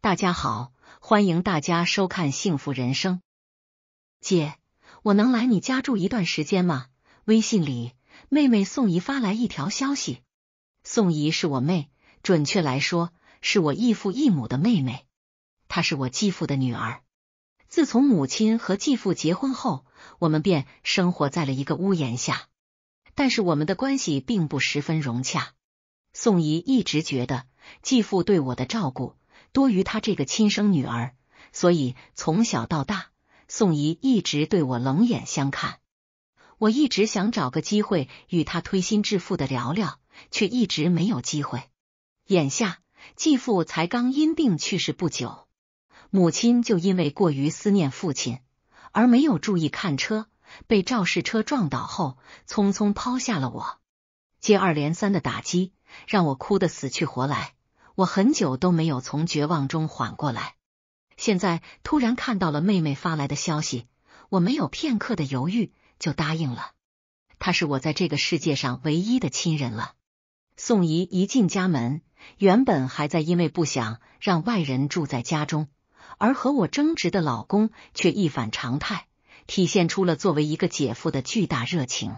大家好，欢迎大家收看《幸福人生》。姐，我能来你家住一段时间吗？微信里，妹妹宋姨发来一条消息。宋姨是我妹，准确来说是我异父异母的妹妹，她是我继父的女儿。自从母亲和继父结婚后，我们便生活在了一个屋檐下，但是我们的关系并不十分融洽。宋姨一直觉得继父对我的照顾。多于他这个亲生女儿，所以从小到大，宋姨一直对我冷眼相看。我一直想找个机会与他推心置腹的聊聊，却一直没有机会。眼下继父才刚因病去世不久，母亲就因为过于思念父亲而没有注意看车，被肇事车撞倒后，匆匆抛下了我。接二连三的打击让我哭得死去活来。我很久都没有从绝望中缓过来，现在突然看到了妹妹发来的消息，我没有片刻的犹豫就答应了。她是我在这个世界上唯一的亲人了。宋姨一进家门，原本还在因为不想让外人住在家中而和我争执的老公，却一反常态，体现出了作为一个姐夫的巨大热情。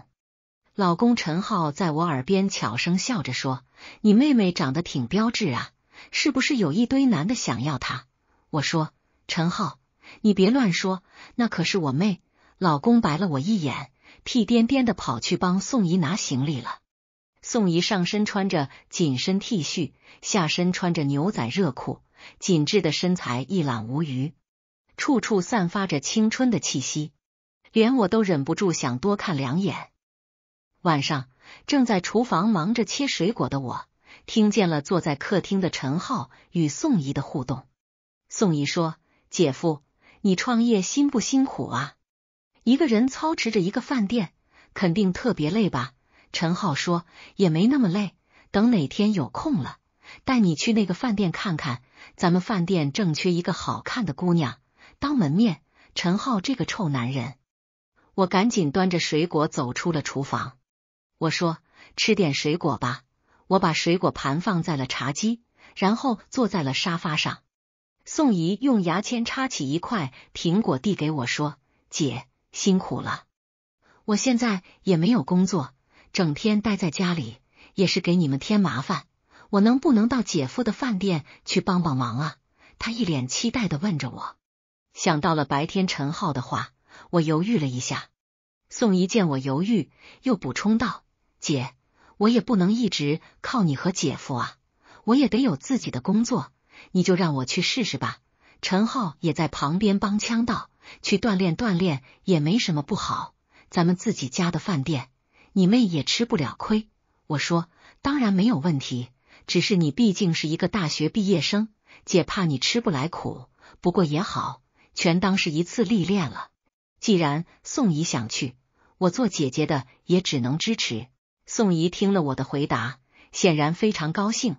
老公陈浩在我耳边悄声笑着说：“你妹妹长得挺标致啊，是不是有一堆男的想要她？”我说：“陈浩，你别乱说，那可是我妹。”老公白了我一眼，屁颠颠的跑去帮宋姨拿行李了。宋姨上身穿着紧身 T 恤，下身穿着牛仔热裤，紧致的身材一览无余，处处散发着青春的气息，连我都忍不住想多看两眼。晚上正在厨房忙着切水果的我，听见了坐在客厅的陈浩与宋姨的互动。宋姨说：“姐夫，你创业辛不辛苦啊？一个人操持着一个饭店，肯定特别累吧？”陈浩说：“也没那么累，等哪天有空了，带你去那个饭店看看。咱们饭店正缺一个好看的姑娘当门面。”陈浩这个臭男人！我赶紧端着水果走出了厨房。我说：“吃点水果吧。”我把水果盘放在了茶几，然后坐在了沙发上。宋姨用牙签插起一块苹果，递给我说：“姐，辛苦了。我现在也没有工作，整天待在家里也是给你们添麻烦。我能不能到姐夫的饭店去帮帮忙啊？”他一脸期待的问着我。想到了白天陈浩的话，我犹豫了一下。宋姨见我犹豫，又补充道。姐，我也不能一直靠你和姐夫啊，我也得有自己的工作。你就让我去试试吧。陈浩也在旁边帮腔道：“去锻炼锻炼也没什么不好，咱们自己家的饭店，你妹也吃不了亏。”我说：“当然没有问题，只是你毕竟是一个大学毕业生，姐怕你吃不来苦。不过也好，全当是一次历练了。既然宋姨想去，我做姐姐的也只能支持。”宋姨听了我的回答，显然非常高兴。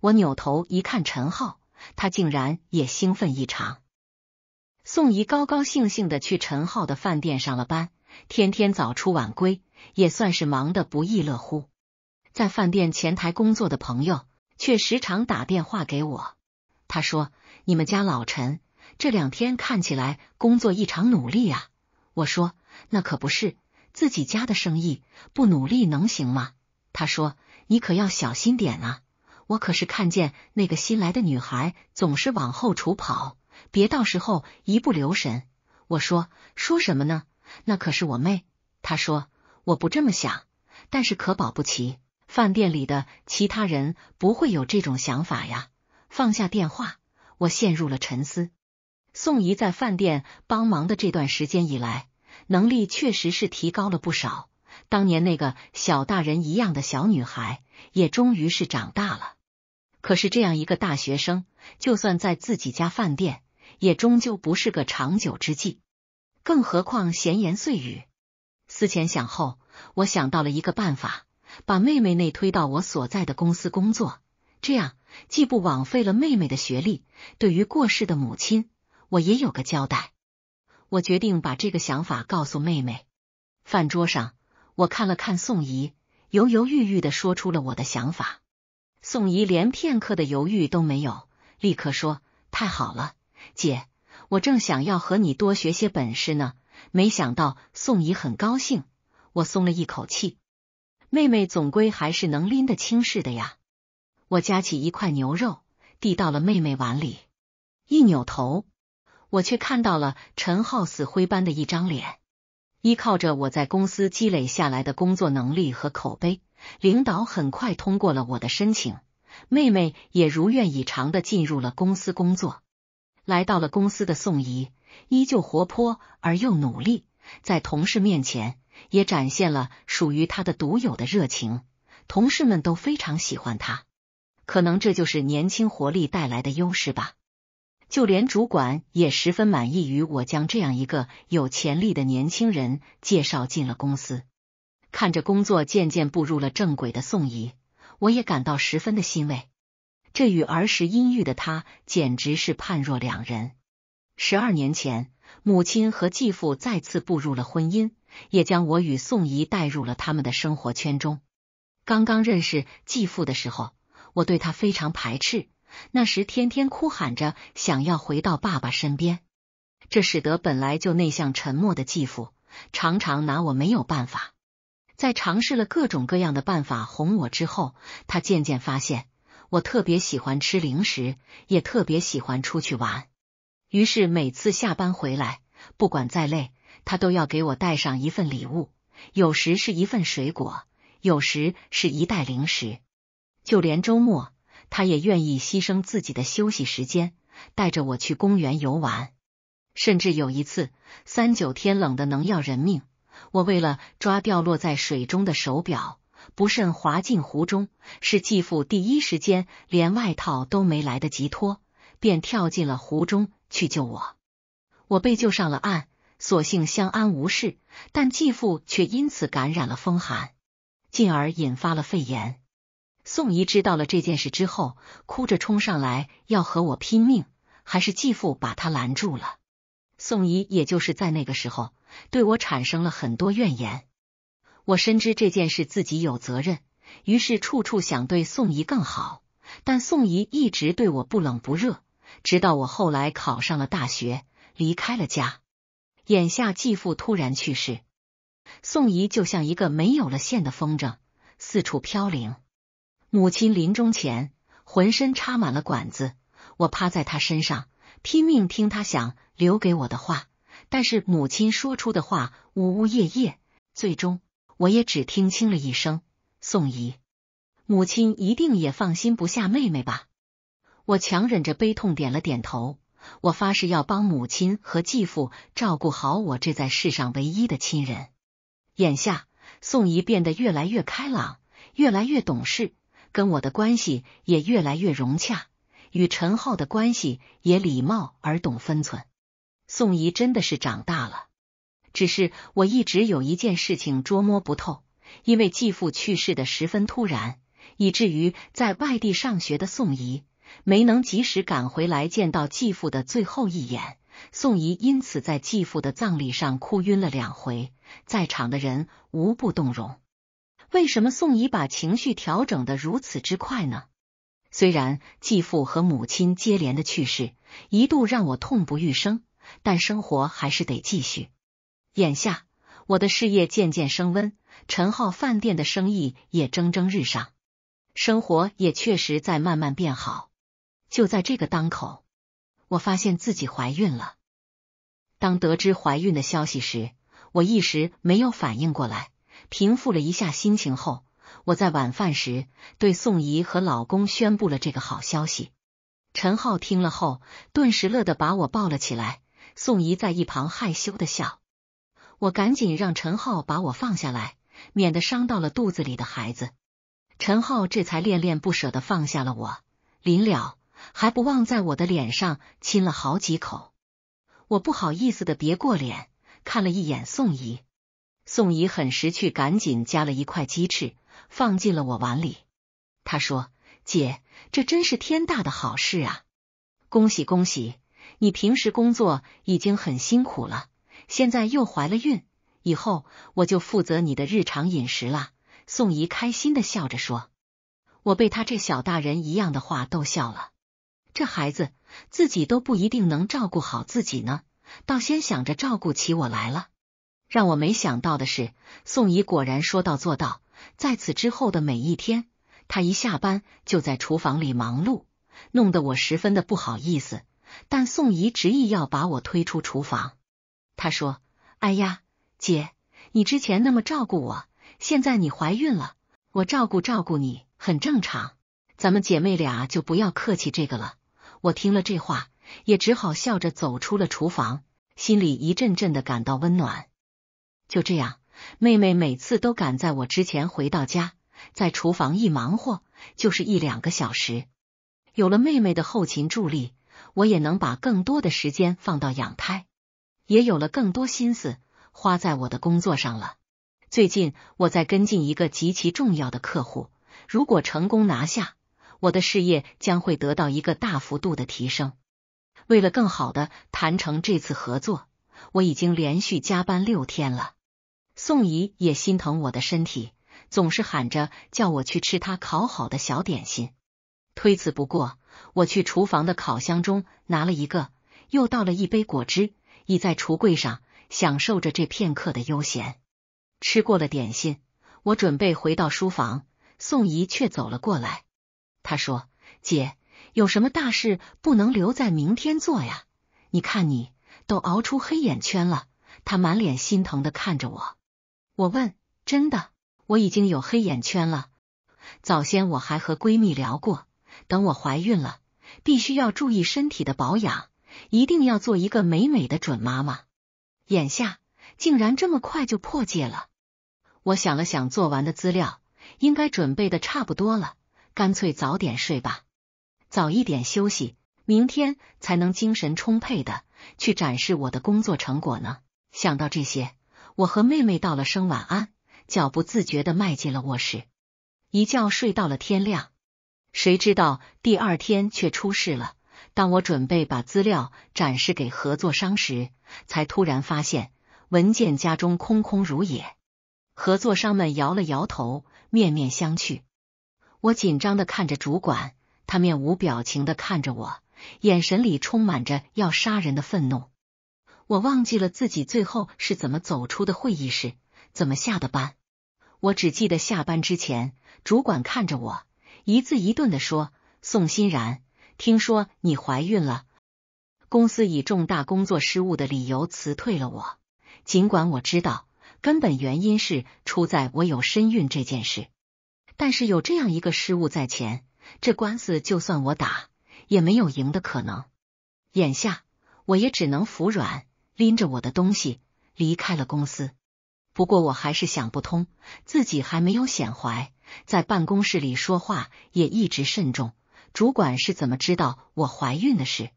我扭头一看，陈浩，他竟然也兴奋异常。宋姨高高兴兴的去陈浩的饭店上了班，天天早出晚归，也算是忙得不亦乐乎。在饭店前台工作的朋友却时常打电话给我，他说：“你们家老陈这两天看起来工作异常努力啊。”我说：“那可不是。”自己家的生意不努力能行吗？他说：“你可要小心点啊！我可是看见那个新来的女孩总是往后厨跑，别到时候一不留神。”我说：“说什么呢？那可是我妹。”他说：“我不这么想，但是可保不齐饭店里的其他人不会有这种想法呀。”放下电话，我陷入了沉思。宋姨在饭店帮忙的这段时间以来。能力确实是提高了不少，当年那个小大人一样的小女孩也终于是长大了。可是这样一个大学生，就算在自己家饭店，也终究不是个长久之计。更何况闲言碎语。思前想后，我想到了一个办法，把妹妹内推到我所在的公司工作，这样既不枉费了妹妹的学历，对于过世的母亲，我也有个交代。我决定把这个想法告诉妹妹。饭桌上，我看了看宋姨，犹犹豫豫的说出了我的想法。宋姨连片刻的犹豫都没有，立刻说：“太好了，姐，我正想要和你多学些本事呢。”没想到宋姨很高兴，我松了一口气。妹妹总归还是能拎得清事的呀。我夹起一块牛肉，递到了妹妹碗里，一扭头。我却看到了陈浩死灰般的一张脸。依靠着我在公司积累下来的工作能力和口碑，领导很快通过了我的申请。妹妹也如愿以偿的进入了公司工作。来到了公司的宋姨依旧活泼而又努力，在同事面前也展现了属于她的独有的热情，同事们都非常喜欢她。可能这就是年轻活力带来的优势吧。就连主管也十分满意于我将这样一个有潜力的年轻人介绍进了公司。看着工作渐渐步入了正轨的宋姨，我也感到十分的欣慰。这与儿时阴郁的他简直是判若两人。十二年前，母亲和继父再次步入了婚姻，也将我与宋姨带入了他们的生活圈中。刚刚认识继父的时候，我对他非常排斥。那时天天哭喊着想要回到爸爸身边，这使得本来就内向沉默的继父常常拿我没有办法。在尝试了各种各样的办法哄我之后，他渐渐发现我特别喜欢吃零食，也特别喜欢出去玩。于是每次下班回来，不管再累，他都要给我带上一份礼物，有时是一份水果，有时是一袋零食，就连周末。他也愿意牺牲自己的休息时间，带着我去公园游玩。甚至有一次，三九天冷的能要人命。我为了抓掉落在水中的手表，不慎滑进湖中。是继父第一时间，连外套都没来得及脱，便跳进了湖中去救我。我被救上了岸，所幸相安无事。但继父却因此感染了风寒，进而引发了肺炎。宋姨知道了这件事之后，哭着冲上来要和我拼命，还是继父把她拦住了。宋姨也就是在那个时候对我产生了很多怨言。我深知这件事自己有责任，于是处处想对宋姨更好，但宋姨一直对我不冷不热。直到我后来考上了大学，离开了家。眼下继父突然去世，宋姨就像一个没有了线的风筝，四处飘零。母亲临终前，浑身插满了管子，我趴在她身上，拼命听她想留给我的话。但是母亲说出的话呜呜咽咽，最终我也只听清了一声“宋姨”。母亲一定也放心不下妹妹吧？我强忍着悲痛，点了点头。我发誓要帮母亲和继父照顾好我这在世上唯一的亲人。眼下，宋姨变得越来越开朗，越来越懂事。跟我的关系也越来越融洽，与陈浩的关系也礼貌而懂分寸。宋姨真的是长大了，只是我一直有一件事情捉摸不透，因为继父去世的十分突然，以至于在外地上学的宋姨没能及时赶回来见到继父的最后一眼。宋姨因此在继父的葬礼上哭晕了两回，在场的人无不动容。为什么宋姨把情绪调整的如此之快呢？虽然继父和母亲接连的去世，一度让我痛不欲生，但生活还是得继续。眼下我的事业渐渐升温，陈浩饭店的生意也蒸蒸日上，生活也确实在慢慢变好。就在这个当口，我发现自己怀孕了。当得知怀孕的消息时，我一时没有反应过来。平复了一下心情后，我在晚饭时对宋姨和老公宣布了这个好消息。陈浩听了后，顿时乐得把我抱了起来。宋姨在一旁害羞的笑。我赶紧让陈浩把我放下来，免得伤到了肚子里的孩子。陈浩这才恋恋不舍的放下了我，临了还不忘在我的脸上亲了好几口。我不好意思的别过脸，看了一眼宋姨。宋姨很识趣，赶紧夹了一块鸡翅放进了我碗里。她说：“姐，这真是天大的好事啊！恭喜恭喜！你平时工作已经很辛苦了，现在又怀了孕，以后我就负责你的日常饮食了。”宋姨开心的笑着说。我被他这小大人一样的话逗笑了。这孩子自己都不一定能照顾好自己呢，倒先想着照顾起我来了。让我没想到的是，宋姨果然说到做到。在此之后的每一天，她一下班就在厨房里忙碌，弄得我十分的不好意思。但宋姨执意要把我推出厨房，她说：“哎呀，姐，你之前那么照顾我，现在你怀孕了，我照顾照顾你很正常。咱们姐妹俩就不要客气这个了。”我听了这话，也只好笑着走出了厨房，心里一阵阵的感到温暖。就这样，妹妹每次都赶在我之前回到家，在厨房一忙活就是一两个小时。有了妹妹的后勤助力，我也能把更多的时间放到养胎，也有了更多心思花在我的工作上了。最近我在跟进一个极其重要的客户，如果成功拿下，我的事业将会得到一个大幅度的提升。为了更好的谈成这次合作，我已经连续加班六天了。宋姨也心疼我的身体，总是喊着叫我去吃她烤好的小点心，推辞不过，我去厨房的烤箱中拿了一个，又倒了一杯果汁，倚在橱柜上，享受着这片刻的悠闲。吃过了点心，我准备回到书房，宋姨却走了过来，她说：“姐，有什么大事不能留在明天做呀？你看你都熬出黑眼圈了。”她满脸心疼的看着我。我问：“真的？我已经有黑眼圈了。早先我还和闺蜜聊过，等我怀孕了，必须要注意身体的保养，一定要做一个美美的准妈妈。眼下竟然这么快就破戒了。我想了想，做完的资料应该准备的差不多了，干脆早点睡吧，早一点休息，明天才能精神充沛的去展示我的工作成果呢。想到这些。”我和妹妹道了声晚安，脚不自觉的迈进了卧室，一觉睡到了天亮。谁知道第二天却出事了。当我准备把资料展示给合作商时，才突然发现文件夹中空空如也。合作商们摇了摇头，面面相觑。我紧张的看着主管，他面无表情的看着我，眼神里充满着要杀人的愤怒。我忘记了自己最后是怎么走出的会议室，怎么下的班。我只记得下班之前，主管看着我，一字一顿的说：“宋欣然，听说你怀孕了，公司以重大工作失误的理由辞退了我。尽管我知道根本原因是出在我有身孕这件事，但是有这样一个失误在前，这官司就算我打也没有赢的可能。眼下我也只能服软。”拎着我的东西离开了公司，不过我还是想不通，自己还没有显怀，在办公室里说话也一直慎重，主管是怎么知道我怀孕的事？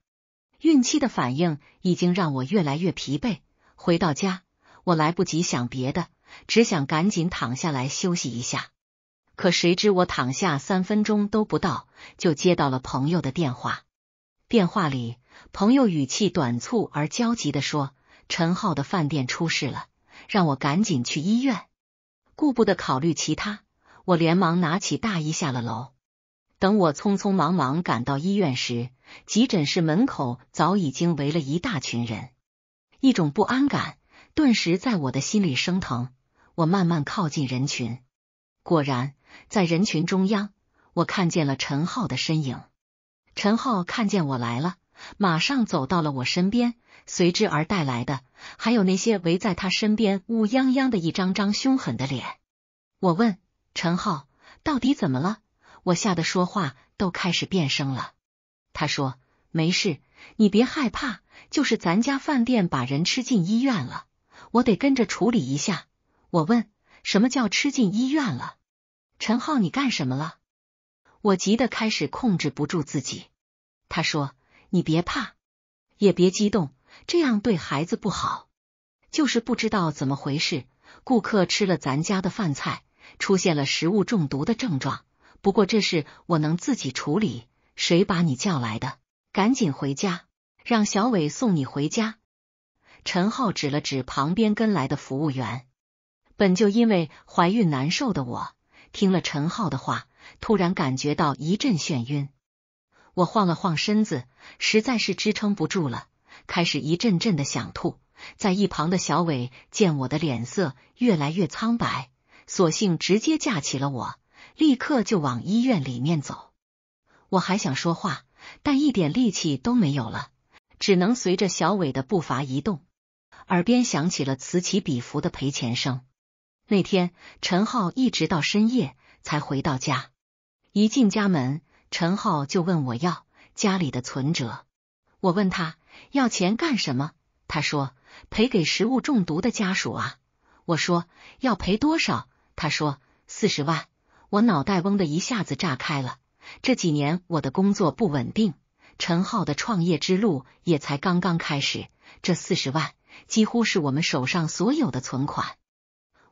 孕期的反应已经让我越来越疲惫。回到家，我来不及想别的，只想赶紧躺下来休息一下。可谁知我躺下三分钟都不到，就接到了朋友的电话，电话里。朋友语气短促而焦急的说：“陈浩的饭店出事了，让我赶紧去医院。”顾不得考虑其他，我连忙拿起大衣下了楼。等我匆匆忙忙赶到医院时，急诊室门口早已经围了一大群人。一种不安感顿时在我的心里升腾。我慢慢靠近人群，果然在人群中央，我看见了陈浩的身影。陈浩看见我来了。马上走到了我身边，随之而带来的还有那些围在他身边乌泱泱的一张张凶狠的脸。我问陈浩到底怎么了，我吓得说话都开始变声了。他说没事，你别害怕，就是咱家饭店把人吃进医院了，我得跟着处理一下。我问什么叫吃进医院了？陈浩你干什么了？我急得开始控制不住自己。他说。你别怕，也别激动，这样对孩子不好。就是不知道怎么回事，顾客吃了咱家的饭菜，出现了食物中毒的症状。不过这事我能自己处理，谁把你叫来的？赶紧回家，让小伟送你回家。陈浩指了指旁边跟来的服务员。本就因为怀孕难受的我，听了陈浩的话，突然感觉到一阵眩晕。我晃了晃身子，实在是支撑不住了，开始一阵阵的想吐。在一旁的小伟见我的脸色越来越苍白，索性直接架起了我，立刻就往医院里面走。我还想说话，但一点力气都没有了，只能随着小伟的步伐移动。耳边响起了此起彼伏的赔钱声。那天，陈浩一直到深夜才回到家，一进家门。陈浩就问我要家里的存折，我问他要钱干什么？他说赔给食物中毒的家属啊。我说要赔多少？他说四十万。我脑袋嗡的一下子炸开了。这几年我的工作不稳定，陈浩的创业之路也才刚刚开始。这四十万几乎是我们手上所有的存款。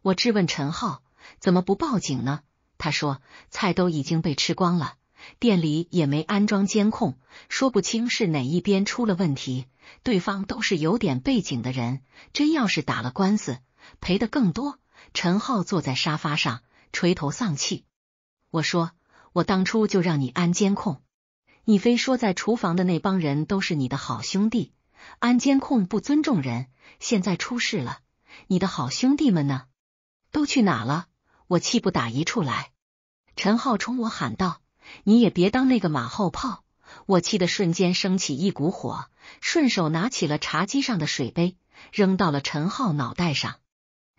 我质问陈浩怎么不报警呢？他说菜都已经被吃光了。店里也没安装监控，说不清是哪一边出了问题。对方都是有点背景的人，真要是打了官司，赔的更多。陈浩坐在沙发上垂头丧气。我说：“我当初就让你安监控，你非说在厨房的那帮人都是你的好兄弟，安监控不尊重人。现在出事了，你的好兄弟们呢？都去哪了？”我气不打一处来。陈浩冲我喊道。你也别当那个马后炮！我气得瞬间升起一股火，顺手拿起了茶几上的水杯，扔到了陈浩脑袋上。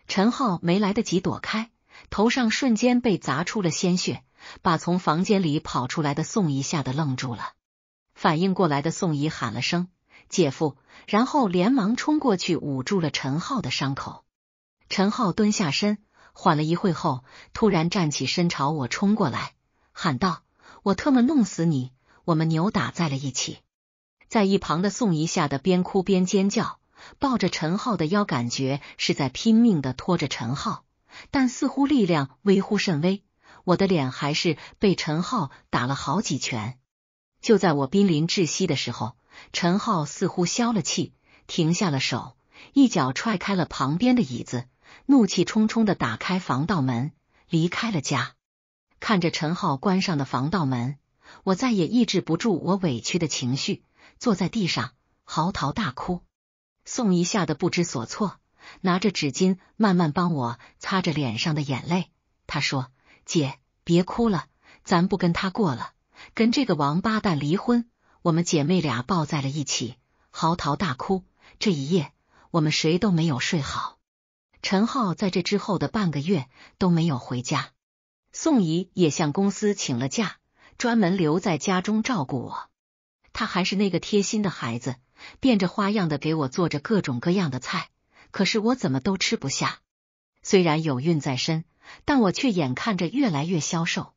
陈浩没来得及躲开，头上瞬间被砸出了鲜血，把从房间里跑出来的宋姨吓得愣住了。反应过来的宋姨喊了声“姐夫”，然后连忙冲过去捂住了陈浩的伤口。陈浩蹲下身，缓了一会后，突然站起身朝我冲过来，喊道。我特么弄死你！我们扭打在了一起，在一旁的宋怡吓得边哭边尖叫，抱着陈浩的腰，感觉是在拼命的拖着陈浩，但似乎力量微乎甚微。我的脸还是被陈浩打了好几拳。就在我濒临窒息的时候，陈浩似乎消了气，停下了手，一脚踹开了旁边的椅子，怒气冲冲的打开防盗门，离开了家。看着陈浩关上的防盗门，我再也抑制不住我委屈的情绪，坐在地上嚎啕大哭。宋姨吓得不知所措，拿着纸巾慢慢帮我擦着脸上的眼泪。她说：“姐，别哭了，咱不跟他过了，跟这个王八蛋离婚。”我们姐妹俩抱在了一起，嚎啕大哭。这一夜，我们谁都没有睡好。陈浩在这之后的半个月都没有回家。宋姨也向公司请了假，专门留在家中照顾我。她还是那个贴心的孩子，变着花样的给我做着各种各样的菜。可是我怎么都吃不下。虽然有孕在身，但我却眼看着越来越消瘦。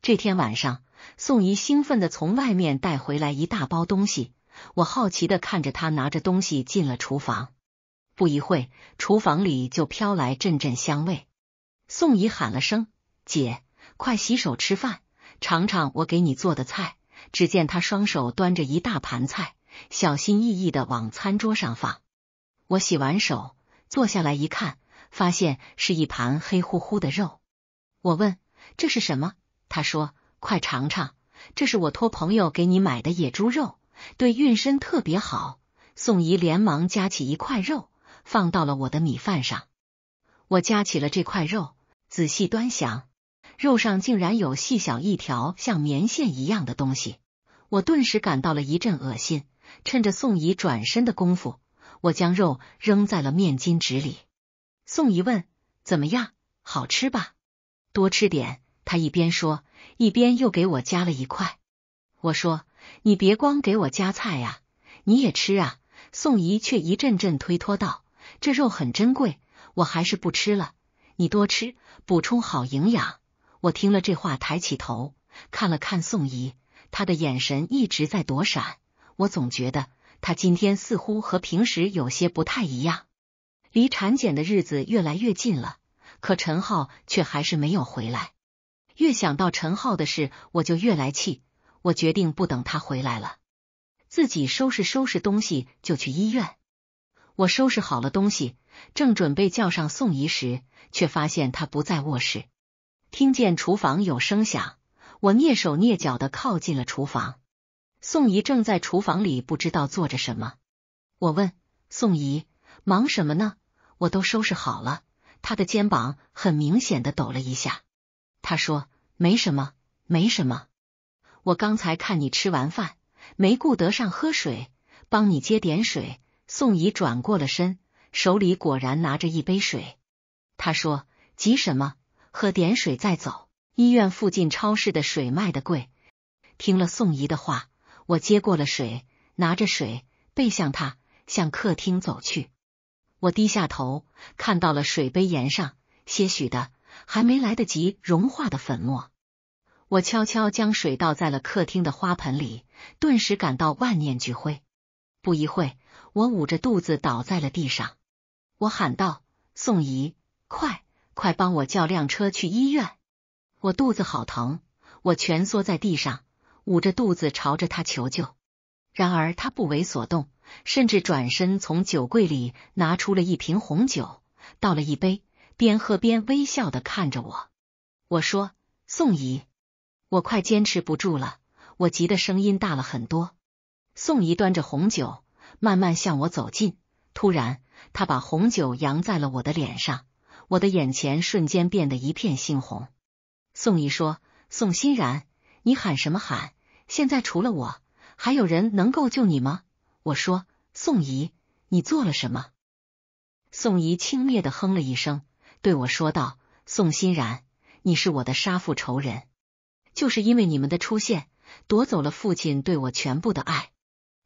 这天晚上，宋姨兴奋的从外面带回来一大包东西。我好奇的看着她拿着东西进了厨房。不一会，厨房里就飘来阵阵香味。宋姨喊了声。姐，快洗手吃饭，尝尝我给你做的菜。只见他双手端着一大盘菜，小心翼翼地往餐桌上放。我洗完手，坐下来一看，发现是一盘黑乎乎的肉。我问：“这是什么？”他说：“快尝尝，这是我托朋友给你买的野猪肉，对孕身特别好。”宋姨连忙夹起一块肉，放到了我的米饭上。我夹起了这块肉，仔细端详。肉上竟然有细小一条像棉线一样的东西，我顿时感到了一阵恶心。趁着宋姨转身的功夫，我将肉扔在了面巾纸里。宋姨问：“怎么样？好吃吧？”多吃点。他一边说，一边又给我夹了一块。我说：“你别光给我夹菜呀，你也吃啊。”宋姨却一阵阵推脱道：“这肉很珍贵，我还是不吃了。你多吃，补充好营养。”我听了这话，抬起头看了看宋姨，她的眼神一直在躲闪。我总觉得她今天似乎和平时有些不太一样。离产检的日子越来越近了，可陈浩却还是没有回来。越想到陈浩的事，我就越来气。我决定不等他回来了，自己收拾收拾东西就去医院。我收拾好了东西，正准备叫上宋姨时，却发现她不在卧室。听见厨房有声响，我蹑手蹑脚的靠近了厨房。宋姨正在厨房里，不知道做着什么。我问宋姨：“忙什么呢？”我都收拾好了。她的肩膀很明显的抖了一下。她说：“没什么，没什么。”我刚才看你吃完饭，没顾得上喝水，帮你接点水。宋姨转过了身，手里果然拿着一杯水。她说：“急什么？”喝点水再走。医院附近超市的水卖的贵。听了宋姨的话，我接过了水，拿着水背向他，向客厅走去。我低下头，看到了水杯沿上些许的还没来得及融化的粉末。我悄悄将水倒在了客厅的花盆里，顿时感到万念俱灰。不一会我捂着肚子倒在了地上。我喊道：“宋姨，快！”快帮我叫辆车去医院，我肚子好疼。我蜷缩在地上，捂着肚子朝着他求救。然而他不为所动，甚至转身从酒柜里拿出了一瓶红酒，倒了一杯，边喝边微笑的看着我。我说：“宋姨，我快坚持不住了。”我急得声音大了很多。宋姨端着红酒慢慢向我走近，突然他把红酒扬在了我的脸上。我的眼前瞬间变得一片猩红。宋姨说：“宋欣然，你喊什么喊？现在除了我，还有人能够救你吗？”我说：“宋姨，你做了什么？”宋姨轻蔑的哼了一声，对我说道：“宋欣然，你是我的杀父仇人，就是因为你们的出现，夺走了父亲对我全部的爱。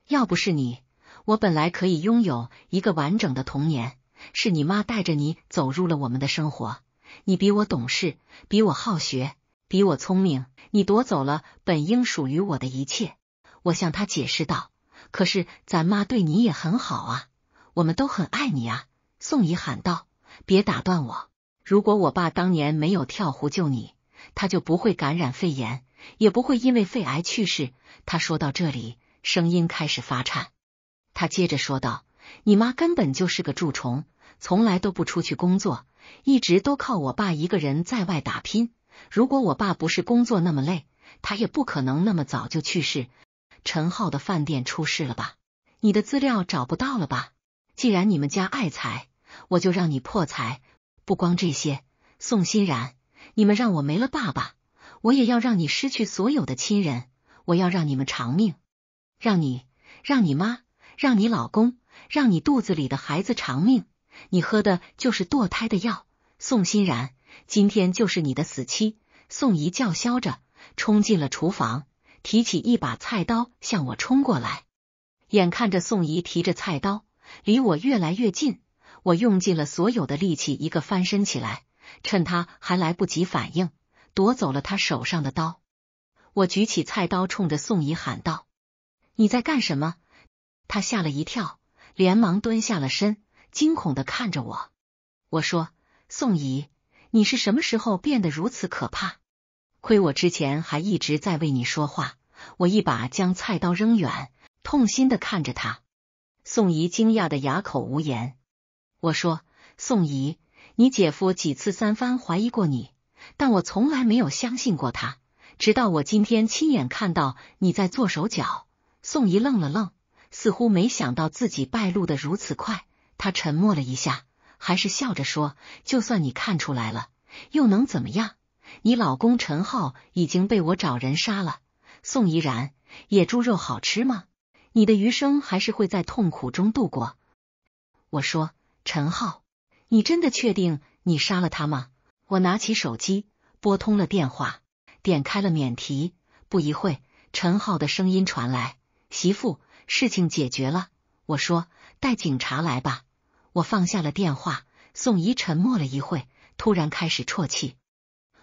要不是你，我本来可以拥有一个完整的童年。”是你妈带着你走入了我们的生活，你比我懂事，比我好学，比我聪明。你夺走了本应属于我的一切。我向他解释道。可是咱妈对你也很好啊，我们都很爱你啊。”宋姨喊道，“别打断我。如果我爸当年没有跳湖救你，他就不会感染肺炎，也不会因为肺癌去世。”他说到这里，声音开始发颤。他接着说道：“你妈根本就是个蛀虫。”从来都不出去工作，一直都靠我爸一个人在外打拼。如果我爸不是工作那么累，他也不可能那么早就去世。陈浩的饭店出事了吧？你的资料找不到了吧？既然你们家爱财，我就让你破财。不光这些，宋欣然，你们让我没了爸爸，我也要让你失去所有的亲人。我要让你们偿命，让你，让你妈，让你老公，让你肚子里的孩子偿命。你喝的就是堕胎的药，宋欣然，今天就是你的死期！宋姨叫嚣着冲进了厨房，提起一把菜刀向我冲过来。眼看着宋姨提着菜刀离我越来越近，我用尽了所有的力气一个翻身起来，趁他还来不及反应，夺走了他手上的刀。我举起菜刀冲着宋姨喊道：“你在干什么？”他吓了一跳，连忙蹲下了身。惊恐的看着我，我说：“宋姨，你是什么时候变得如此可怕？亏我之前还一直在为你说话。”我一把将菜刀扔远，痛心的看着他。宋姨惊讶的哑口无言。我说：“宋姨，你姐夫几次三番怀疑过你，但我从来没有相信过他，直到我今天亲眼看到你在做手脚。”宋姨愣了愣，似乎没想到自己败露的如此快。他沉默了一下，还是笑着说：“就算你看出来了，又能怎么样？你老公陈浩已经被我找人杀了。”宋怡然，野猪肉好吃吗？你的余生还是会在痛苦中度过。我说：“陈浩，你真的确定你杀了他吗？”我拿起手机，拨通了电话，点开了免提。不一会陈浩的声音传来：“媳妇，事情解决了。”我说：“带警察来吧。”我放下了电话，宋姨沉默了一会，突然开始啜泣。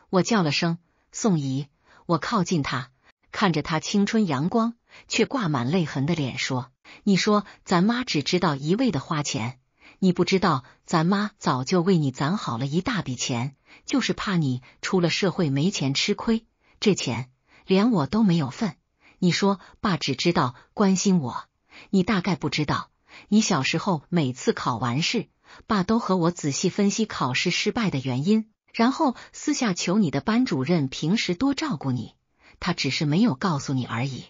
我叫了声宋姨，我靠近她，看着她青春阳光却挂满泪痕的脸，说：“你说咱妈只知道一味的花钱，你不知道咱妈早就为你攒好了一大笔钱，就是怕你出了社会没钱吃亏。这钱连我都没有份。你说爸只知道关心我，你大概不知道。”你小时候每次考完试，爸都和我仔细分析考试失败的原因，然后私下求你的班主任平时多照顾你，他只是没有告诉你而已。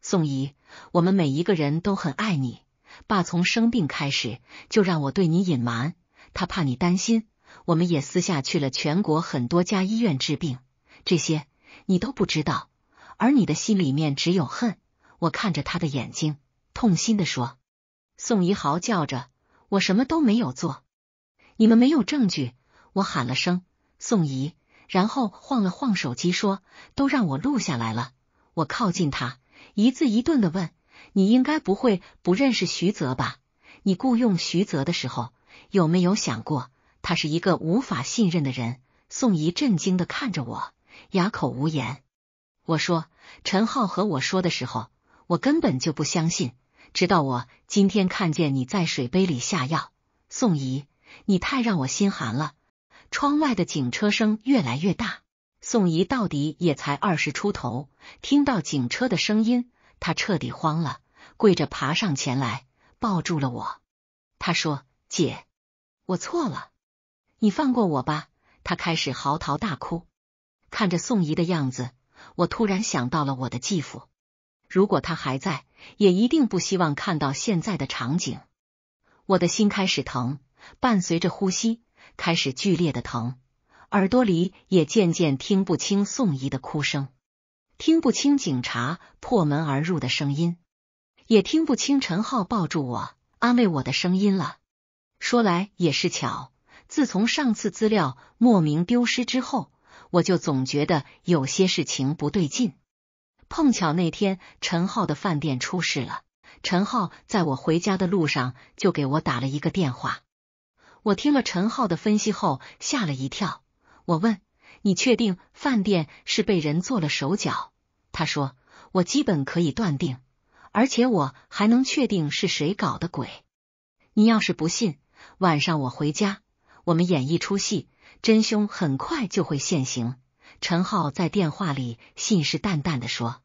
宋姨，我们每一个人都很爱你。爸从生病开始就让我对你隐瞒，他怕你担心。我们也私下去了全国很多家医院治病，这些你都不知道，而你的心里面只有恨。我看着他的眼睛，痛心的说。宋怡嚎叫着：“我什么都没有做，你们没有证据。”我喊了声“宋怡”，然后晃了晃手机说：“都让我录下来了。”我靠近他，一字一顿的问：“你应该不会不认识徐泽吧？你雇佣徐泽的时候，有没有想过他是一个无法信任的人？”宋怡震惊的看着我，哑口无言。我说：“陈浩和我说的时候，我根本就不相信。”直到我今天看见你在水杯里下药，宋姨，你太让我心寒了。窗外的警车声越来越大。宋姨到底也才二十出头，听到警车的声音，她彻底慌了，跪着爬上前来，抱住了我。她说：“姐，我错了，你放过我吧。”她开始嚎啕大哭。看着宋姨的样子，我突然想到了我的继父。如果他还在，也一定不希望看到现在的场景。我的心开始疼，伴随着呼吸开始剧烈的疼，耳朵里也渐渐听不清宋姨的哭声，听不清警察破门而入的声音，也听不清陈浩抱住我安慰我的声音了。说来也是巧，自从上次资料莫名丢失之后，我就总觉得有些事情不对劲。碰巧那天陈浩的饭店出事了，陈浩在我回家的路上就给我打了一个电话。我听了陈浩的分析后吓了一跳，我问你确定饭店是被人做了手脚？他说我基本可以断定，而且我还能确定是谁搞的鬼。你要是不信，晚上我回家，我们演一出戏，真凶很快就会现形。陈浩在电话里信誓旦旦的说：“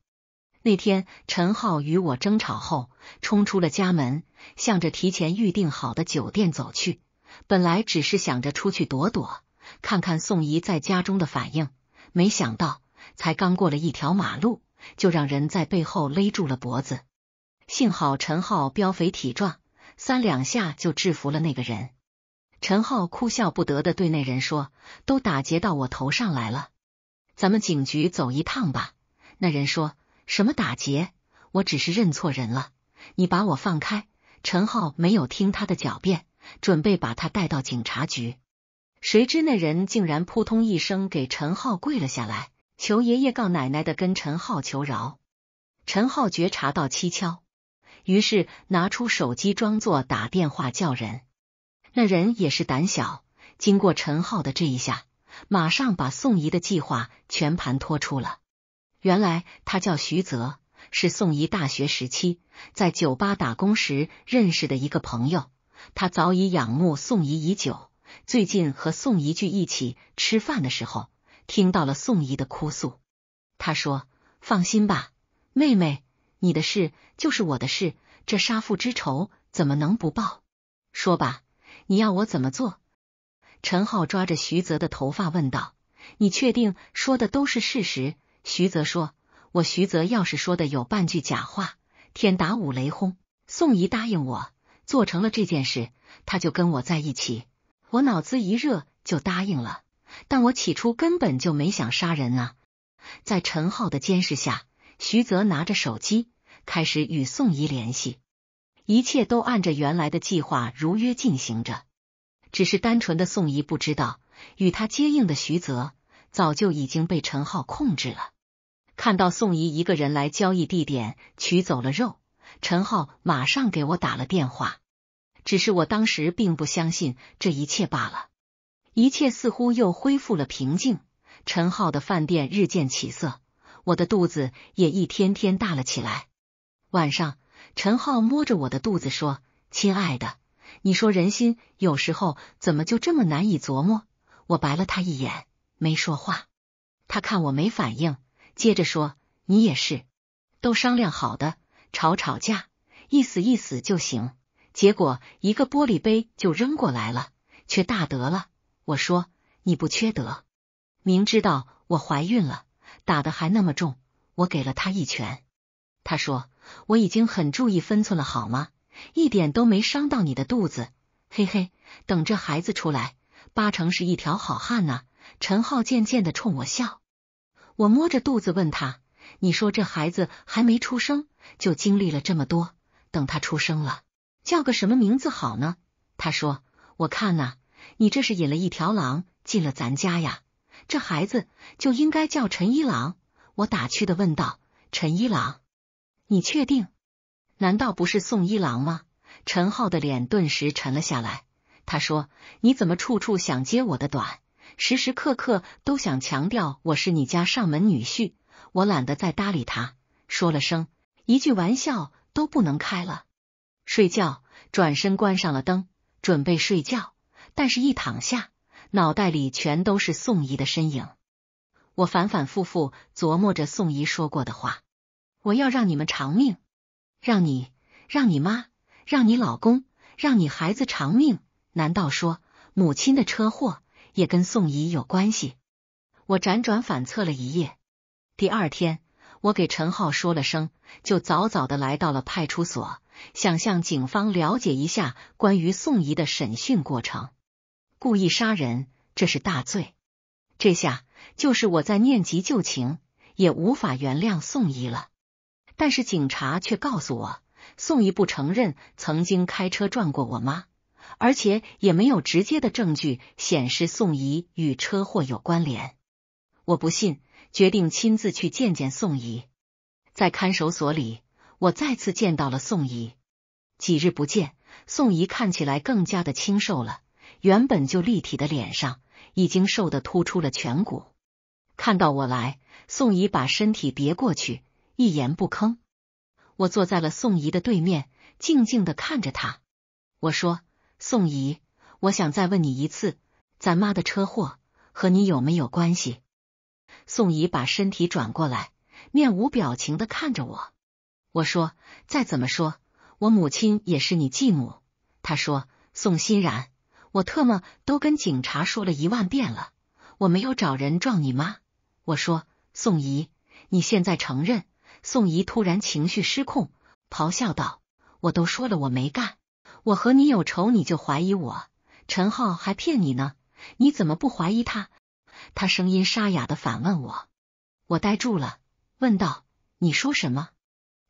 那天陈浩与我争吵后，冲出了家门，向着提前预定好的酒店走去。本来只是想着出去躲躲，看看宋姨在家中的反应，没想到才刚过了一条马路，就让人在背后勒住了脖子。幸好陈浩膘肥体壮，三两下就制服了那个人。陈浩哭笑不得的对那人说：‘都打劫到我头上来了。’”咱们警局走一趟吧。那人说：“什么打劫？我只是认错人了。”你把我放开。陈浩没有听他的狡辩，准备把他带到警察局。谁知那人竟然扑通一声给陈浩跪了下来，求爷爷告奶奶的跟陈浩求饶。陈浩觉察到蹊跷，于是拿出手机装作打电话叫人。那人也是胆小，经过陈浩的这一下。马上把宋姨的计划全盘托出了。原来他叫徐泽，是宋姨大学时期在酒吧打工时认识的一个朋友。他早已仰慕宋姨已久，最近和宋怡聚一起吃饭的时候，听到了宋姨的哭诉。他说：“放心吧，妹妹，你的事就是我的事，这杀父之仇怎么能不报？说吧，你要我怎么做？”陈浩抓着徐泽的头发问道：“你确定说的都是事实？”徐泽说：“我徐泽要是说的有半句假话，天打五雷轰！”宋姨答应我做成了这件事，他就跟我在一起。我脑子一热就答应了，但我起初根本就没想杀人啊！在陈浩的监视下，徐泽拿着手机开始与宋姨联系，一切都按着原来的计划如约进行着。只是单纯的宋姨不知道，与他接应的徐泽早就已经被陈浩控制了。看到宋姨一个人来交易地点取走了肉，陈浩马上给我打了电话。只是我当时并不相信这一切罢了。一切似乎又恢复了平静。陈浩的饭店日渐起色，我的肚子也一天天大了起来。晚上，陈浩摸着我的肚子说：“亲爱的。”你说人心有时候怎么就这么难以琢磨？我白了他一眼，没说话。他看我没反应，接着说：“你也是，都商量好的，吵吵架，一死一死就行。结果一个玻璃杯就扔过来了，却大德了。”我说：“你不缺德，明知道我怀孕了，打的还那么重。”我给了他一拳。他说：“我已经很注意分寸了，好吗？”一点都没伤到你的肚子，嘿嘿。等这孩子出来，八成是一条好汉呢。陈浩渐渐的冲我笑，我摸着肚子问他：“你说这孩子还没出生，就经历了这么多，等他出生了，叫个什么名字好呢？”他说：“我看呐，你这是引了一条狼进了咱家呀，这孩子就应该叫陈一郎。”我打趣的问道：“陈一郎，你确定？”难道不是宋一郎吗？陈浩的脸顿时沉了下来。他说：“你怎么处处想揭我的短，时时刻刻都想强调我是你家上门女婿。”我懒得再搭理他，说了声一句玩笑都不能开了，睡觉。转身关上了灯，准备睡觉。但是，一躺下，脑袋里全都是宋姨的身影。我反反复复琢磨着宋姨说过的话：“我要让你们偿命。”让你、让你妈、让你老公、让你孩子偿命？难道说母亲的车祸也跟宋姨有关系？我辗转反侧了一夜。第二天，我给陈浩说了声，就早早的来到了派出所，想向警方了解一下关于宋姨的审讯过程。故意杀人，这是大罪。这下就是我在念及旧情，也无法原谅宋姨了。但是警察却告诉我，宋姨不承认曾经开车撞过我妈，而且也没有直接的证据显示宋姨与车祸有关联。我不信，决定亲自去见见宋姨。在看守所里，我再次见到了宋姨。几日不见，宋姨看起来更加的清瘦了。原本就立体的脸上，已经瘦的突出了颧骨。看到我来，宋姨把身体别过去。一言不吭，我坐在了宋姨的对面，静静的看着她。我说：“宋姨，我想再问你一次，咱妈的车祸和你有没有关系？”宋姨把身体转过来，面无表情的看着我。我说：“再怎么说，我母亲也是你继母。”她说：“宋欣然，我特么都跟警察说了一万遍了，我没有找人撞你妈。”我说：“宋姨，你现在承认？”宋怡突然情绪失控，咆哮道：“我都说了我没干，我和你有仇你就怀疑我，陈浩还骗你呢，你怎么不怀疑他？”他声音沙哑的反问我，我呆住了，问道：“你说什么？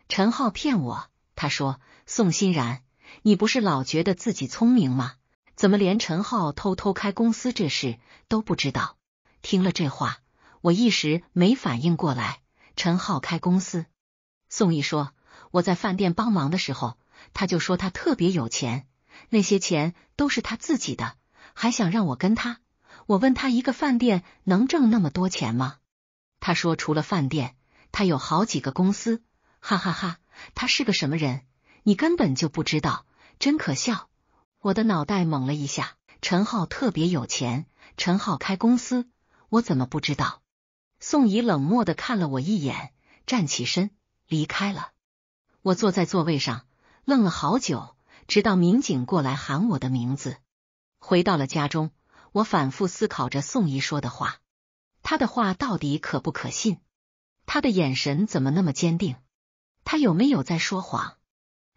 陈浩骗我？”他说：“宋欣然，你不是老觉得自己聪明吗？怎么连陈浩偷偷开公司这事都不知道？”听了这话，我一时没反应过来。陈浩开公司，宋毅说：“我在饭店帮忙的时候，他就说他特别有钱，那些钱都是他自己的，还想让我跟他。”我问他：“一个饭店能挣那么多钱吗？”他说：“除了饭店，他有好几个公司。”哈哈哈，他是个什么人？你根本就不知道，真可笑！我的脑袋懵了一下。陈浩特别有钱，陈浩开公司，我怎么不知道？宋姨冷漠的看了我一眼，站起身离开了。我坐在座位上，愣了好久，直到民警过来喊我的名字。回到了家中，我反复思考着宋姨说的话，她的话到底可不可信？她的眼神怎么那么坚定？她有没有在说谎？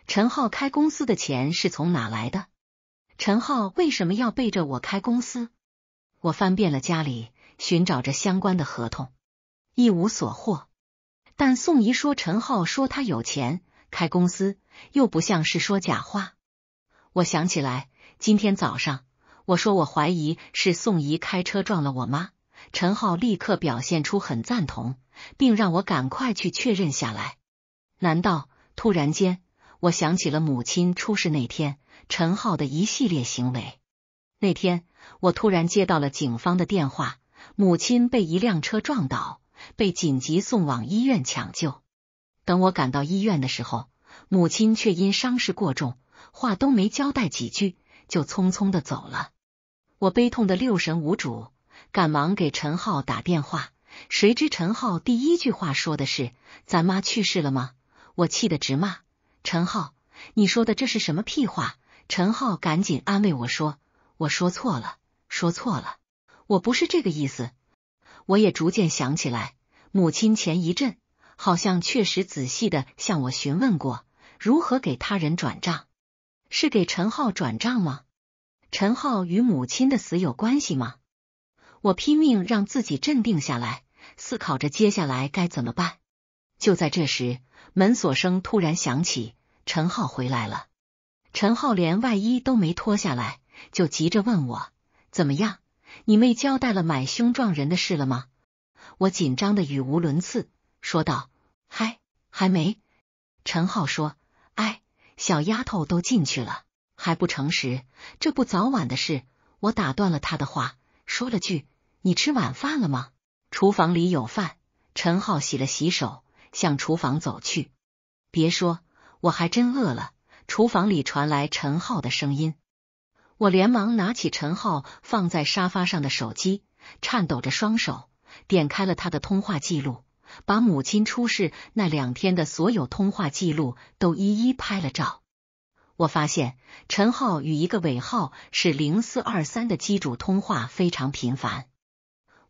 陈浩开公司的钱是从哪来的？陈浩为什么要背着我开公司？我翻遍了家里。寻找着相关的合同，一无所获。但宋怡说：“陈浩说他有钱开公司，又不像是说假话。”我想起来，今天早上我说我怀疑是宋怡开车撞了我妈，陈浩立刻表现出很赞同，并让我赶快去确认下来。难道突然间，我想起了母亲出事那天陈浩的一系列行为？那天我突然接到了警方的电话。母亲被一辆车撞倒，被紧急送往医院抢救。等我赶到医院的时候，母亲却因伤势过重，话都没交代几句，就匆匆的走了。我悲痛的六神无主，赶忙给陈浩打电话。谁知陈浩第一句话说的是：“咱妈去世了吗？”我气得直骂：“陈浩，你说的这是什么屁话！”陈浩赶紧安慰我说：“我说错了，说错了。”我不是这个意思，我也逐渐想起来，母亲前一阵好像确实仔细的向我询问过如何给他人转账，是给陈浩转账吗？陈浩与母亲的死有关系吗？我拼命让自己镇定下来，思考着接下来该怎么办。就在这时，门锁声突然响起，陈浩回来了。陈浩连外衣都没脱下来，就急着问我怎么样。你妹交代了买凶撞人的事了吗？我紧张的语无伦次说道：“还还没。”陈浩说：“哎，小丫头都进去了，还不诚实，这不早晚的事。”我打断了他的话，说了句：“你吃晚饭了吗？”厨房里有饭。陈浩洗了洗手，向厨房走去。别说，我还真饿了。厨房里传来陈浩的声音。我连忙拿起陈浩放在沙发上的手机，颤抖着双手点开了他的通话记录，把母亲出事那两天的所有通话记录都一一拍了照。我发现陈浩与一个尾号是零四二三的机主通话非常频繁，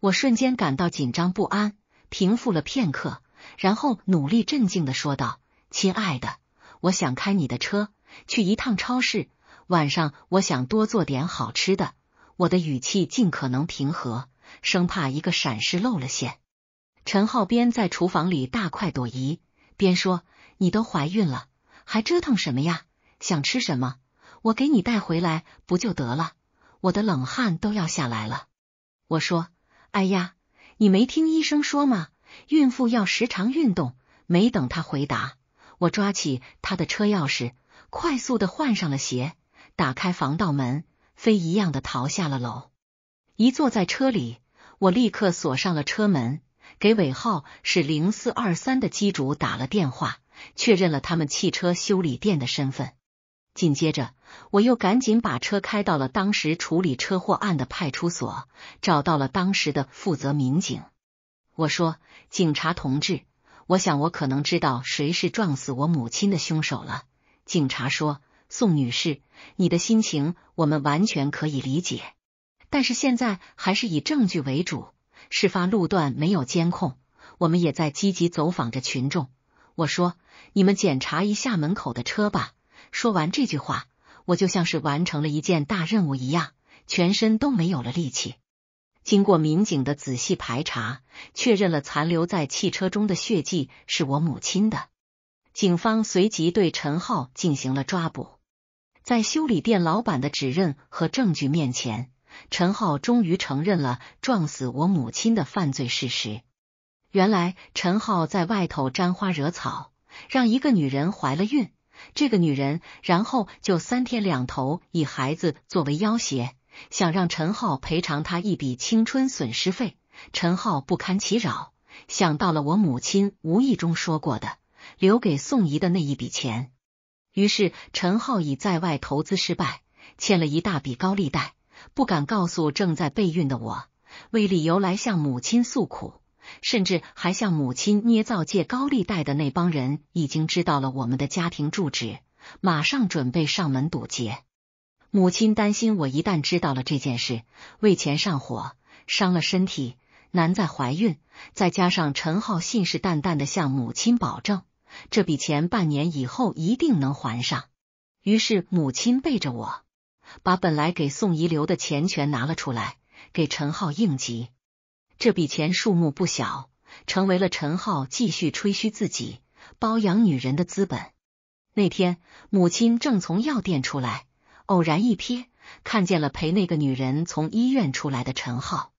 我瞬间感到紧张不安，平复了片刻，然后努力镇静的说道：“亲爱的，我想开你的车去一趟超市。”晚上我想多做点好吃的，我的语气尽可能平和，生怕一个闪失露了馅。陈浩边在厨房里大快朵颐边说：“你都怀孕了，还折腾什么呀？想吃什么，我给你带回来不就得了？”我的冷汗都要下来了。我说：“哎呀，你没听医生说吗？孕妇要时常运动。”没等他回答，我抓起他的车钥匙，快速的换上了鞋。打开防盗门，飞一样的逃下了楼。一坐在车里，我立刻锁上了车门，给尾号是零四二三的机主打了电话，确认了他们汽车修理店的身份。紧接着，我又赶紧把车开到了当时处理车祸案的派出所，找到了当时的负责民警。我说：“警察同志，我想我可能知道谁是撞死我母亲的凶手了。”警察说。宋女士，你的心情我们完全可以理解，但是现在还是以证据为主。事发路段没有监控，我们也在积极走访着群众。我说：“你们检查一下门口的车吧。”说完这句话，我就像是完成了一件大任务一样，全身都没有了力气。经过民警的仔细排查，确认了残留在汽车中的血迹是我母亲的。警方随即对陈浩进行了抓捕。在修理店老板的指认和证据面前，陈浩终于承认了撞死我母亲的犯罪事实。原来，陈浩在外头沾花惹草，让一个女人怀了孕。这个女人然后就三天两头以孩子作为要挟，想让陈浩赔偿她一笔青春损失费。陈浩不堪其扰，想到了我母亲无意中说过的，留给宋姨的那一笔钱。于是，陈浩以在外投资失败，欠了一大笔高利贷，不敢告诉正在备孕的我，为理由来向母亲诉苦，甚至还向母亲捏造借高利贷的那帮人已经知道了我们的家庭住址，马上准备上门堵截。母亲担心我一旦知道了这件事，为钱上火，伤了身体，难再怀孕。再加上陈浩信誓旦旦的向母亲保证。这笔钱半年以后一定能还上，于是母亲背着我把本来给宋姨留的钱全拿了出来，给陈浩应急。这笔钱数目不小，成为了陈浩继续吹嘘自己包养女人的资本。那天母亲正从药店出来，偶然一瞥看见了陪那个女人从医院出来的陈浩。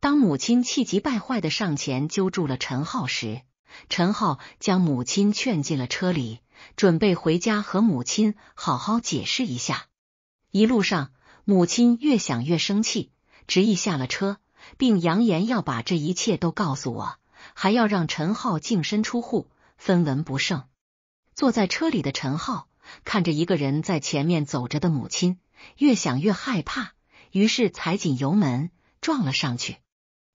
当母亲气急败坏的上前揪住了陈浩时，陈浩将母亲劝进了车里，准备回家和母亲好好解释一下。一路上，母亲越想越生气，执意下了车，并扬言要把这一切都告诉我，还要让陈浩净身出户，分文不剩。坐在车里的陈浩看着一个人在前面走着的母亲，越想越害怕，于是踩紧油门撞了上去。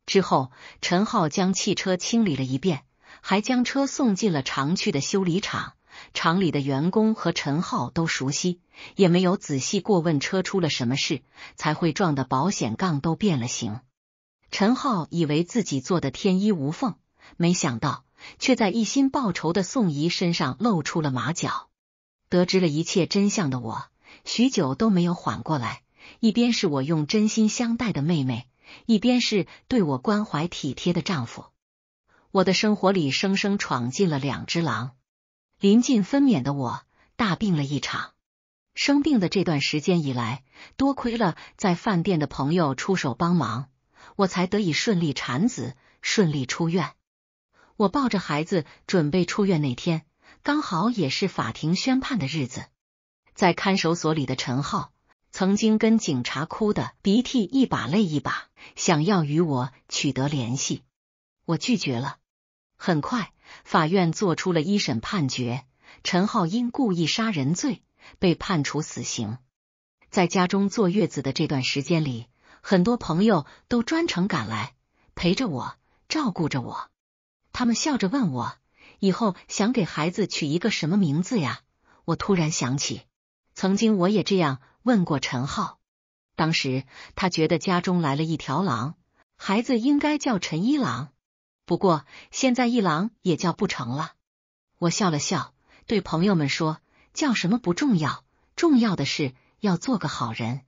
之后，陈浩将汽车清理了一遍。还将车送进了常去的修理厂，厂里的员工和陈浩都熟悉，也没有仔细过问车出了什么事才会撞的保险杠都变了形。陈浩以为自己做的天衣无缝，没想到却在一心报仇的宋姨身上露出了马脚。得知了一切真相的我，许久都没有缓过来。一边是我用真心相待的妹妹，一边是对我关怀体贴的丈夫。我的生活里生生闯进了两只狼，临近分娩的我大病了一场。生病的这段时间以来，多亏了在饭店的朋友出手帮忙，我才得以顺利产子，顺利出院。我抱着孩子准备出院那天，刚好也是法庭宣判的日子。在看守所里的陈浩曾经跟警察哭的鼻涕一把泪一把，想要与我取得联系，我拒绝了。很快，法院做出了一审判决，陈浩因故意杀人罪被判处死刑。在家中坐月子的这段时间里，很多朋友都专程赶来陪着我，照顾着我。他们笑着问我：“以后想给孩子取一个什么名字呀？”我突然想起，曾经我也这样问过陈浩。当时他觉得家中来了一条狼，孩子应该叫陈一郎。不过现在一郎也叫不成了，我笑了笑，对朋友们说：“叫什么不重要，重要的是要做个好人。”